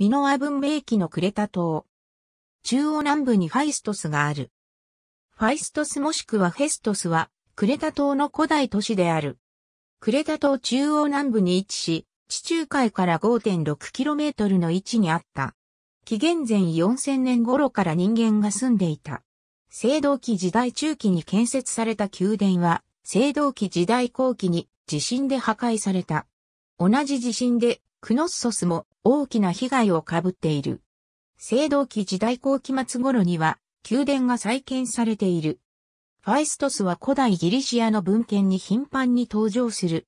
ミノア文明期のクレタ島。中央南部にファイストスがある。ファイストスもしくはフェストスは、クレタ島の古代都市である。クレタ島中央南部に位置し、地中海から 5.6km の位置にあった。紀元前4000年頃から人間が住んでいた。青銅器時代中期に建設された宮殿は、青銅器時代後期に地震で破壊された。同じ地震で、クノッソスも大きな被害を被っている。青銅期時代後期末頃には宮殿が再建されている。ファイストスは古代ギリシアの文献に頻繁に登場する。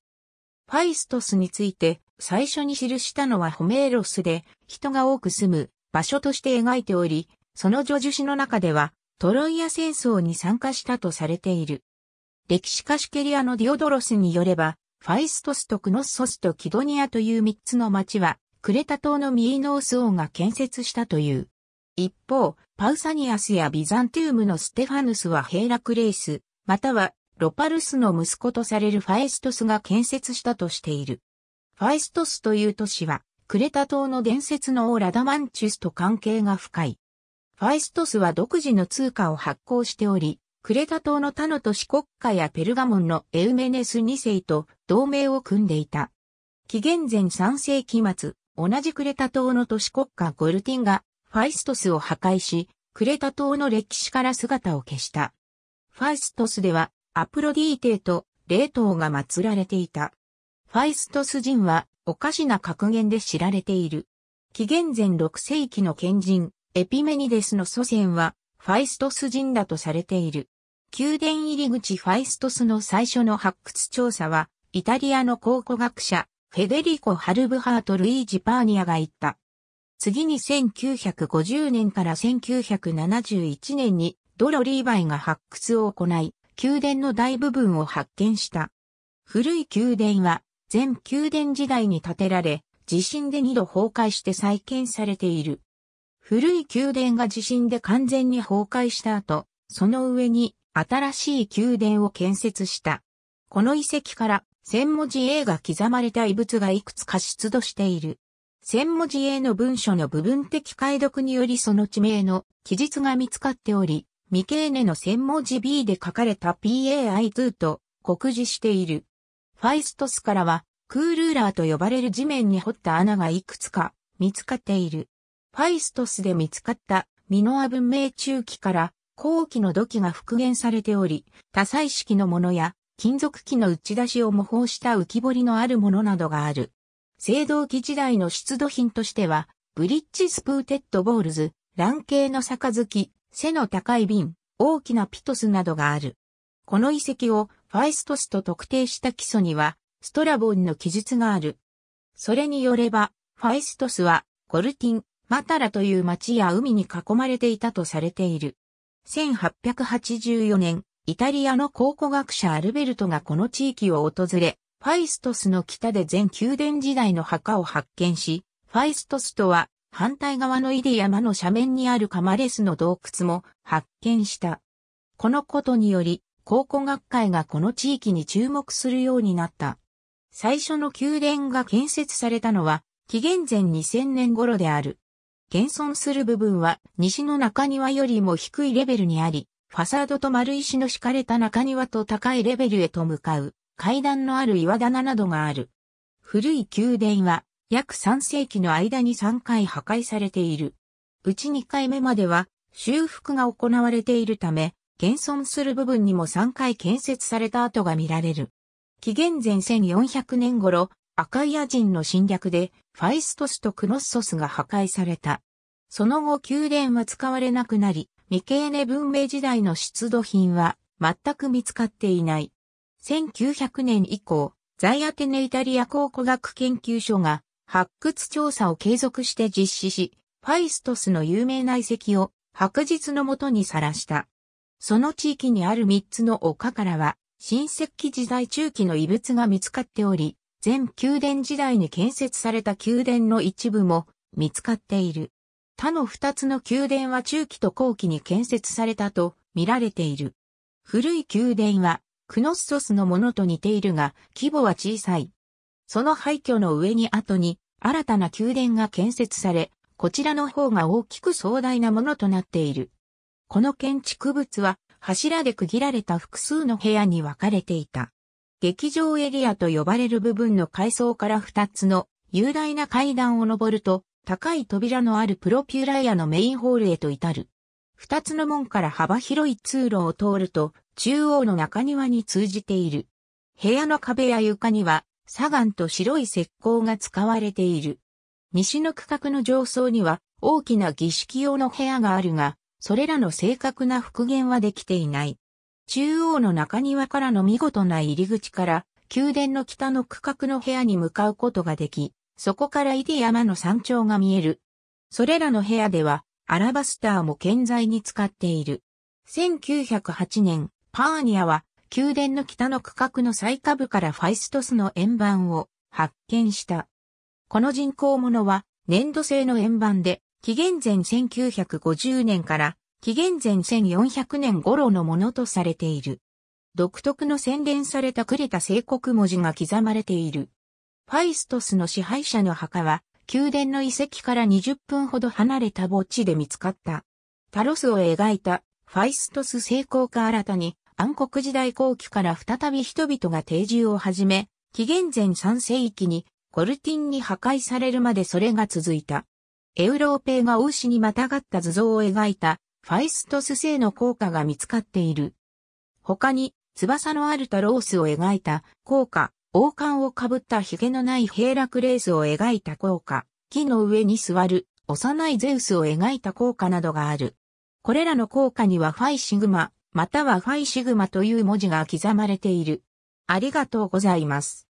ファイストスについて最初に記したのはホメーロスで人が多く住む場所として描いており、その叙述詩の中ではトロイア戦争に参加したとされている。歴史家シケリアのディオドロスによれば、ファイストスとクノッソスとキドニアという三つの町はクレタ島のミーノース王が建設したという。一方、パウサニアスやビザンティウムのステファヌスはヘイラクレイス、またはロパルスの息子とされるファエストスが建設したとしている。ファエストスという都市は、クレタ島の伝説の王ラダマンチュスと関係が深い。ファエストスは独自の通貨を発行しており、クレタ島の他の都市国家やペルガモンのエウメネス2世と同盟を組んでいた。紀元前3世紀末、同じクレタ島の都市国家ゴルティンがファイストスを破壊し、クレタ島の歴史から姿を消した。ファイストスではアプロディーテーと霊頭が祀られていた。ファイストス人はおかしな格言で知られている。紀元前6世紀の賢人、エピメニデスの祖先はファイストス人だとされている。宮殿入り口ファイストスの最初の発掘調査は、イタリアの考古学者、フェデリコ・ハルブハート・ルイージ・パーニアが言った。次に1950年から1971年にドロ・リーバイが発掘を行い、宮殿の大部分を発見した。古い宮殿は全宮殿時代に建てられ、地震で二度崩壊して再建されている。古い宮殿が地震で完全に崩壊した後、その上に新しい宮殿を建設した。この遺跡から千文字 A が刻まれた遺物がいくつか出土している。千文字 A の文書の部分的解読によりその地名の記述が見つかっており、未経年の千文字 B で書かれた PAI2 と告示している。ファイストスからは、クールーラーと呼ばれる地面に掘った穴がいくつか見つかっている。ファイストスで見つかったミノア文明中期から後期の土器が復元されており、多彩式のものや金属器の打ち出しを模倣した浮き彫りのあるものなどがある。青銅器時代の出土品としては、ブリッジスプーテッドボールズ、卵形の杯、背の高い瓶、大きなピトスなどがある。この遺跡をファイストスと特定した基礎には、ストラボンの記述がある。それによれば、ファイストスは、コルティン、マタラという町や海に囲まれていたとされている。1884年、イタリアの考古学者アルベルトがこの地域を訪れ、ファイストスの北で全宮殿時代の墓を発見し、ファイストスとは反対側のイデ山の斜面にあるカマレスの洞窟も発見した。このことにより、考古学会がこの地域に注目するようになった。最初の宮殿が建設されたのは、紀元前2000年頃である。現存する部分は西の中庭よりも低いレベルにあり、ファサードと丸石の敷かれた中庭と高いレベルへと向かう階段のある岩棚などがある。古い宮殿は約3世紀の間に3回破壊されている。うち2回目までは修復が行われているため、現存する部分にも3回建設された跡が見られる。紀元前1400年頃、アカイア人の侵略でファイストスとクノッソスが破壊された。その後宮殿は使われなくなり、未経年文明時代の出土品は全く見つかっていない。1900年以降、在アテネイタリア考古学研究所が発掘調査を継続して実施し、ファイストスの有名な遺跡を白日のもとにさらした。その地域にある3つの丘からは、新石器時代中期の遺物が見つかっており、全宮殿時代に建設された宮殿の一部も見つかっている。他の二つの宮殿は中期と後期に建設されたと見られている。古い宮殿はクノッソスのものと似ているが規模は小さい。その廃墟の上に後に新たな宮殿が建設され、こちらの方が大きく壮大なものとなっている。この建築物は柱で区切られた複数の部屋に分かれていた。劇場エリアと呼ばれる部分の階層から二つの雄大な階段を登ると高い扉のあるプロピュラ屋のメインホールへと至る。二つの門から幅広い通路を通ると、中央の中庭に通じている。部屋の壁や床には、砂岩と白い石膏が使われている。西の区画の上層には、大きな儀式用の部屋があるが、それらの正確な復元はできていない。中央の中庭からの見事な入り口から、宮殿の北の区画の部屋に向かうことができ、そこからイデ山の山頂が見える。それらの部屋では、アラバスターも健在に使っている。1908年、パーニアは、宮殿の北の区画の最下部からファイストスの円盤を発見した。この人工物は、粘土製の円盤で、紀元前1950年から紀元前1400年頃のものとされている。独特の洗練されたくれた聖国文字が刻まれている。ファイストスの支配者の墓は、宮殿の遺跡から20分ほど離れた墓地で見つかった。タロスを描いたファイストス成功か新たに暗黒時代後期から再び人々が定住を始め、紀元前3世紀にコルティンに破壊されるまでそれが続いた。エウローペイが王子にまたがった図像を描いたファイストス聖の効果が見つかっている。他に翼のあるタロースを描いた効果、王冠をかぶった髭のない平楽レースを描いた効果、木の上に座る幼いゼウスを描いた効果などがある。これらの効果にはファイシグマ、またはファイシグマという文字が刻まれている。ありがとうございます。